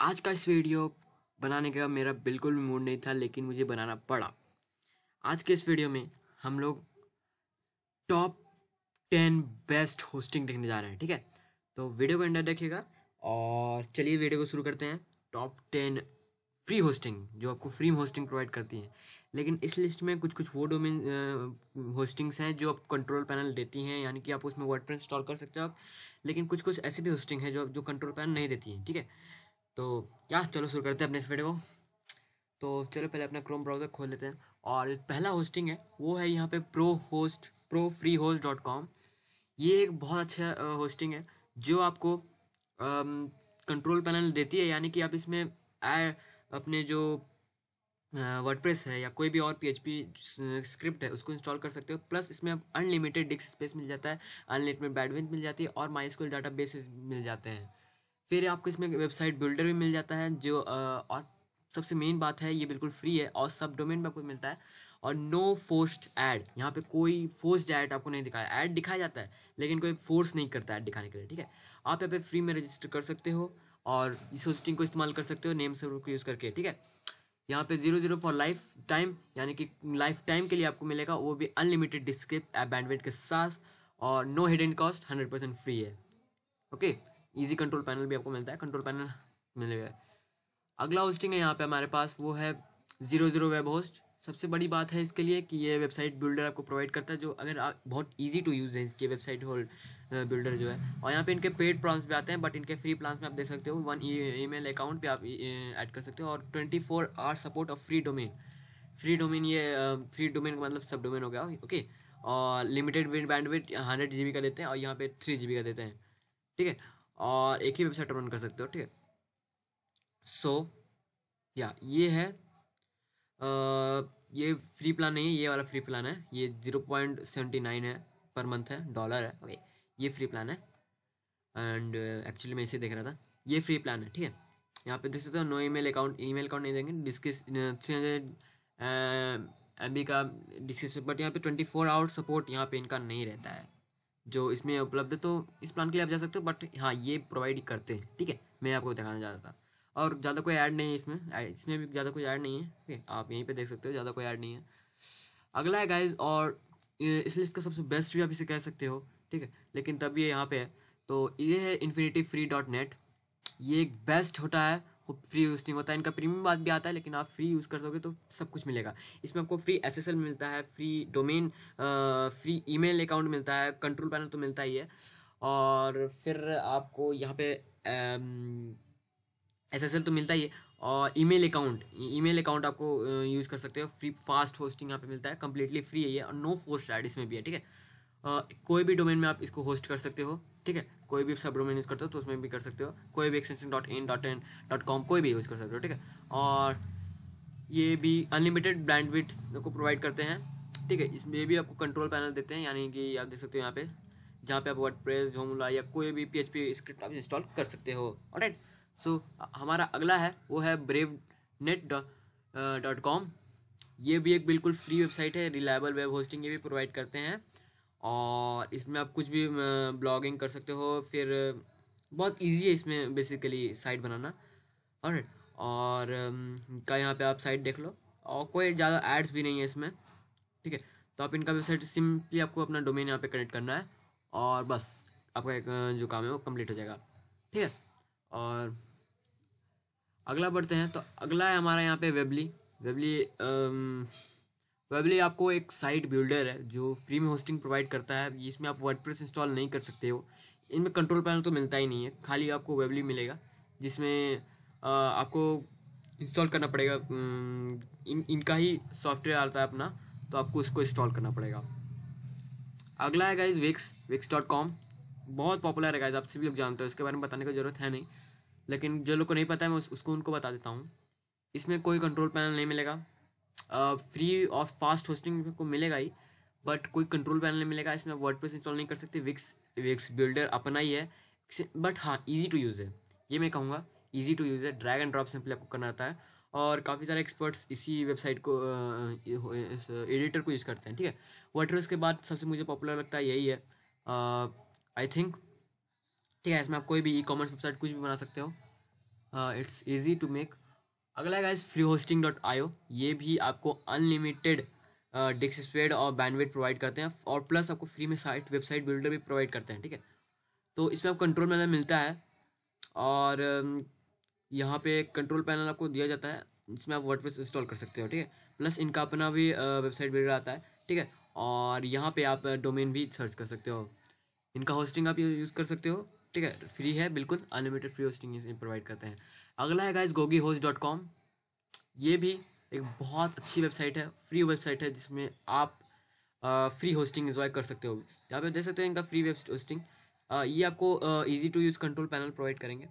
आज का इस वीडियो बनाने का मेरा बिल्कुल भी मूड नहीं था लेकिन मुझे बनाना पड़ा आज के इस वीडियो में हम लोग टॉप टेन बेस्ट होस्टिंग देखने जा रहे हैं ठीक है तो वीडियो को अंडर देखिएगा और चलिए वीडियो को शुरू करते हैं टॉप टेन फ्री होस्टिंग जो आपको फ्री होस्टिंग प्रोवाइड करती है लेकिन इस लिस्ट में कुछ कुछ वो डोमेन होस्टिंग्स हैं जो आप कंट्रोल पैनल देती हैं यानी कि आप उसमें वर्ड इंस्टॉल कर सकते हो लेकिन कुछ कुछ ऐसी भी होस्टिंग है जो जो कंट्रोल पैनल नहीं देती हैं ठीक है थीके? तो क्या चलो शुरू करते हैं अपने इस वीडियो को तो चलो पहले अपना क्रोम ब्राउज़र खोल लेते हैं और पहला होस्टिंग है वो है यहाँ पे pro host pro free host dot com ये एक बहुत अच्छा होस्टिंग है जो आपको कंट्रोल पैनल देती है यानी कि आप इसमें आ, अपने जो वर्डप्रेस है या कोई भी और पीएचपी स्क्रिप्ट है उसको इंस्टॉल कर सकते हो प्लस इसमें आप अनलिमिटेड डिस्क स्पेस मिल जाता है अनलिमिटेड बैडविंथ मिल जाती है और माई स्कूल डाटा मिल जाते हैं फिर आपको इसमें वेबसाइट बिल्डर भी मिल जाता है जो और सबसे मेन बात है ये बिल्कुल फ्री है और सब डोमेन में आपको मिलता है और नो फोर्स्ड ऐड यहाँ पे कोई फोर्स्ड एड आपको नहीं दिखाया ऐड दिखाया जाता है लेकिन कोई फोर्स नहीं करता ऐड दिखाने के लिए ठीक है आप यहाँ पे फ्री में रजिस्टर कर सकते हो और इस होस्टिंग को इस्तेमाल कर सकते हो नेम सर्वर को यूज़ करके ठीक है यहाँ पे zero zero for life time यानी कि लाइफ टाइम के लिए आपको मिलेगा वो भी अनलिमिटेड डिस्क्रिप्ट बैंडविड्थ के साथ और no hidden cost hundred percent free है okay okay? Easy control panel भी आपको मिलता है कंट्रोल पैनल मिल गया अगला होस्टिंग है यहाँ पे हमारे पास वो है जीरो जीरो वेब होस्ट सबसे बड़ी बात है इसके लिए कि ये वेबसाइट बिल्डर आपको प्रोवाइड करता है जो अगर आप बहुत इजी टू यूज़ है इसके वेबसाइट होल्ड बिल्डर जो है और यहाँ पे इनके पेड प्लान्स भी आते हैं बट इनके फ्री प्लान्स में आप देख सकते हो वन मेल अकाउंट भी आप ऐड e, e, कर सकते हो और twenty four hour support of free domain free domain ये फ्री डोमेन का मतलब सब डोमेन हो गया ओके और लिमिटेड बैंडविड्थ हंड्रेड जी का देते हैं और यहाँ पे थ्री जी का देते हैं ठीक है और एक ही वेबसाइट रन कर सकते हो ठीक है सो या ये है आ, ये फ्री प्लान नहीं है ये वाला फ्री प्लान है ये जीरो पॉइंट सेवेंटी नाइन है पर मंथ है डॉलर है ओके ये फ्री प्लान है एंड एक्चुअली uh, मैं इसे देख रहा था ये फ्री प्लान है ठीक है यहाँ पे देख सकते हो no email account email account नहीं देंगे description three hundred M B का डिस्क्रिप्शन बट यहाँ पे ट्वेंटी फोर आवर सपोर्ट यहाँ पे इनका नहीं रहता है जो इसमें उपलब्ध है तो इस प्लान के लिए आप जा सकते हो बट हाँ ये प्रोवाइड करते हैं ठीक है मैं आपको दिखाना चाहता था और ज़्यादा कोई ऐड नहीं है इसमें इसमें भी ज़्यादा कोई ऐड नहीं है ठीक है आप यहीं पर देख सकते हो ज़्यादा कोई ऐड नहीं है अगला है गाइज और इसलिए इसका सबसे बेस्ट भी आप इसे कह सकते हो ठीक है लेकिन तब ये यहाँ पे है तो ये है इन्फिनिटी फ्री डॉट नेट ये एक बेस्ट होता है आपको फ्री यूज़ नहीं होता इनका प्रीमियम बाद भी आता है लेकिन आप फ्री यूज़ कर दोगे तो सब कुछ मिलेगा इसमें आपको फ्री एस मिलता है free domain free e account मिलता है कंट्रोल पैनल तो मिलता ही है और फिर आपको यहाँ पे एस एस तो मिलता ही है और ईमेल अकाउंट ईमेल अकाउंट आपको यूज़ कर सकते हो फ्री फास्ट होस्टिंग यहाँ पे मिलता है कम्प्लीटली फ्री है ये और नो फोर्स एड इसमें भी है ठीक है कोई भी डोमेन में आप इसको होस्ट कर सकते हो ठीक है कोई भी सब डोमेन यूज़ करते हो तो उसमें भी कर सकते हो कोई भी extension dot in dot N dot com कोई भी यूज़ कर सकते हो ठीक है और ये भी अनलिमिटेड ब्रांड को प्रोवाइड करते हैं ठीक है इसमें भी आपको कंट्रोल पैनल देते हैं यानी कि आप देख सकते हो यहाँ पे जहाँ पे आप वर्ड प्रेस जोमला या कोई भी पी एच पी स्क्रिप्ट आप इंस्टॉल कर सकते हो राइट सो हमारा अगला है वो है ब्रेव नेट डॉट कॉम ये भी एक बिल्कुल फ्री वेबसाइट है रिलायबल वेब होस्टिंग ये भी प्रोवाइड करते हैं और इसमें आप कुछ भी ब्लॉगिंग कर सकते हो फिर बहुत इजी है इसमें बेसिकली साइट बनाना और और का यहाँ पे आप साइट देख लो और कोई ज़्यादा एड्स भी नहीं है इसमें ठीक है तो आप इनका वेबसाइट सिंपली आपको अपना डोमेन यहाँ पे कनेक्ट करना है और बस आपका एक जो काम है वो कंप्लीट हो जाएगा ठीक है और अगला बढ़ते हैं तो अगला है हमारा यहाँ पे वेबली वेबली वेबली तो आपको एक साइट बिल्डर है जो फ्री में होस्टिंग प्रोवाइड करता है इसमें आप वर्ड इंस्टॉल नहीं कर सकते हो इनमें कंट्रोल पैनल तो मिलता ही नहीं है खाली आपको वेबली मिलेगा जिसमें आपको इंस्टॉल करना पड़ेगा इन इनका ही सॉफ्टवेयर आता है अपना तो आपको उसको इंस्टॉल करना पड़ेगा अगला है guys Wix Wix dot com बहुत पॉपुलर है गाइज आप सभी लोग जानते हो इसके बारे में बताने की जरूरत है नहीं लेकिन जो लोग को नहीं पता है मैं उस, उसको उनको बता देता हूँ इसमें कोई कंट्रोल पैनल नहीं मिलेगा फ्री और फास्ट होस्टिंग को मिलेगा ही बट कोई कंट्रोल पैनल नहीं मिलेगा इसमें वर्ड इंस्टॉल नहीं कर सकते विक्स विक्स बिल्डर अपना ही है बट हाँ ईजी टू यूज़ है ये मैं कहूँगा ईजी टू यूज़ है ड्रैग एंड ड्रॉप सिंपली आपको करना आता है और काफ़ी सारे एक्सपर्ट्स इसी वेबसाइट को इस एडिटर को यूज़ करते हैं ठीक है प्रेस के बाद सबसे मुझे पॉपुलर लगता है यही है आई थिंक ठीक है इसमें आप कोई भी ई कॉमर्स वेबसाइट कुछ भी बना सकते हो इट्स ईजी टू मेक अगला guys free hosting dot io ये भी आपको अनलिमिटेड डिस्क स्पेड और बैंडविड प्रोवाइड करते हैं और प्लस आपको फ्री में साइट वेबसाइट बिल्डर भी प्रोवाइड करते हैं ठीक है तो इसमें आपको कंट्रोल पैनल मिलता है और यहाँ पे कंट्रोल पैनल आपको दिया जाता है जिसमें आप वर्ड इंस्टॉल कर सकते हो ठीक है प्लस इनका अपना भी वेबसाइट बिल्डर आता है ठीक है और यहाँ पे आप डोमेन भी सर्च कर सकते हो इनका होस्टिंग आप यूज़ कर सकते हो ठीक है फ्री है बिल्कुल अनलिमिटेड फ्री होस्टिंग प्रोवाइड करते हैं अगला है गाइज गोगी होस्ट डॉट कॉम ये भी एक बहुत अच्छी वेबसाइट है फ्री वेबसाइट है जिसमें आप फ्री होस्टिंग इन्जॉय कर सकते हो यहाँ पे देख सकते हो इनका फ्री वेब होस्टिंग ये आपको easy to use control panel provide करेंगे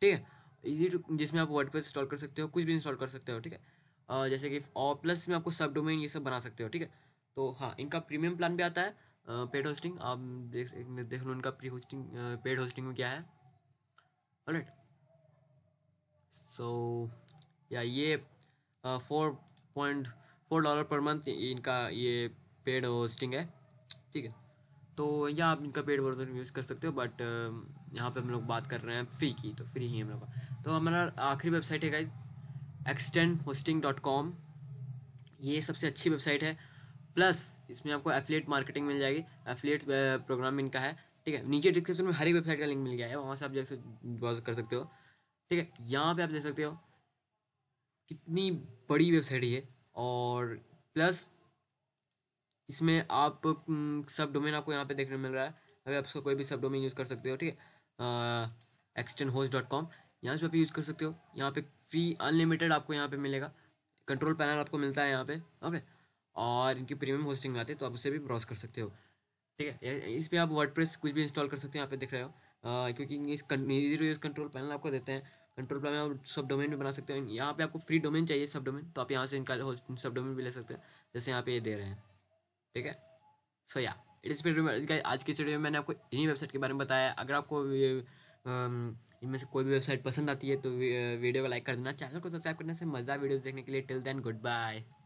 ठीक है ईजी टू जिसमें आप वर्ड इंस्टॉल कर सकते हो कुछ भी इंस्टॉल कर सकते हो ठीक है जैसे कि और प्लस में आपको सब डोमेन ये सब बना सकते हो ठीक है तो हाँ इनका प्रीमियम प्लान भी आता है पेड होस्टिंग आप देख देख लो उनका प्री होस्टिंग पेड होस्टिंग में क्या है राइट सो या ये four point four dollar per month इनका ये पेड होस्टिंग है ठीक है तो या आप इनका पेड वर्जन यूज़ कर सकते हो बट यहाँ पे हम लोग बात कर रहे हैं फ्री की तो फ्री ही हम लोग का तो हमारा आखिरी वेबसाइट है guys extend hosting dot com ये सबसे अच्छी वेबसाइट है प्लस इसमें आपको एफिलेट मार्केटिंग मिल जाएगी एफिलेट प्रोग्राम इनका है ठीक है नीचे डिस्क्रिप्शन में हर एक वेबसाइट का लिंक मिल गया है वहाँ से आप जैसे ब्राउज कर सकते हो ठीक है यहाँ पे आप देख सकते हो कितनी बड़ी वेबसाइट है और प्लस इसमें आप सब डोमेन आपको यहाँ पे देखने मिल रहा है अभी आपको कोई भी सब डोमेन यूज़ कर सकते हो ठीक है एक्सटेन होस्ट डॉट कॉम यहाँ से आप यूज़ कर सकते हो यहाँ पे फ्री अनलिमिटेड आपको यहाँ पे मिलेगा कंट्रोल पैनल आपको मिलता है यहाँ पे ओके और इनकी प्रीमियम होस्टिंग में आते हैं तो आप उसे भी ब्राउज कर सकते हो ठीक है इस पर आप वर्ड कुछ भी इंस्टॉल कर सकते हैं यहाँ पे देख रहे हो आ, क्योंकि इस इजी यूज़ कंट्रोल पैनल आपको देते हैं कंट्रोल पैनल आप सब डोमेन भी बना सकते हैं यहाँ पे आपको फ्री डोमेन चाहिए सब डोमेन तो आप यहाँ से इनका सब डोमेन भी ले सकते हैं जैसे यहाँ पे ये दे रहे हैं ठीक है सो या इट इस पर आज की वीडियो में मैंने आपको इन्हीं वेबसाइट के बारे में बताया अगर आपको इनमें से कोई भी वेबसाइट पसंद आती है तो वीडियो को लाइक कर देना चैनल को सब्सक्राइब करने से मज़ा वीडियोस देखने के लिए टिल देन गुड बाय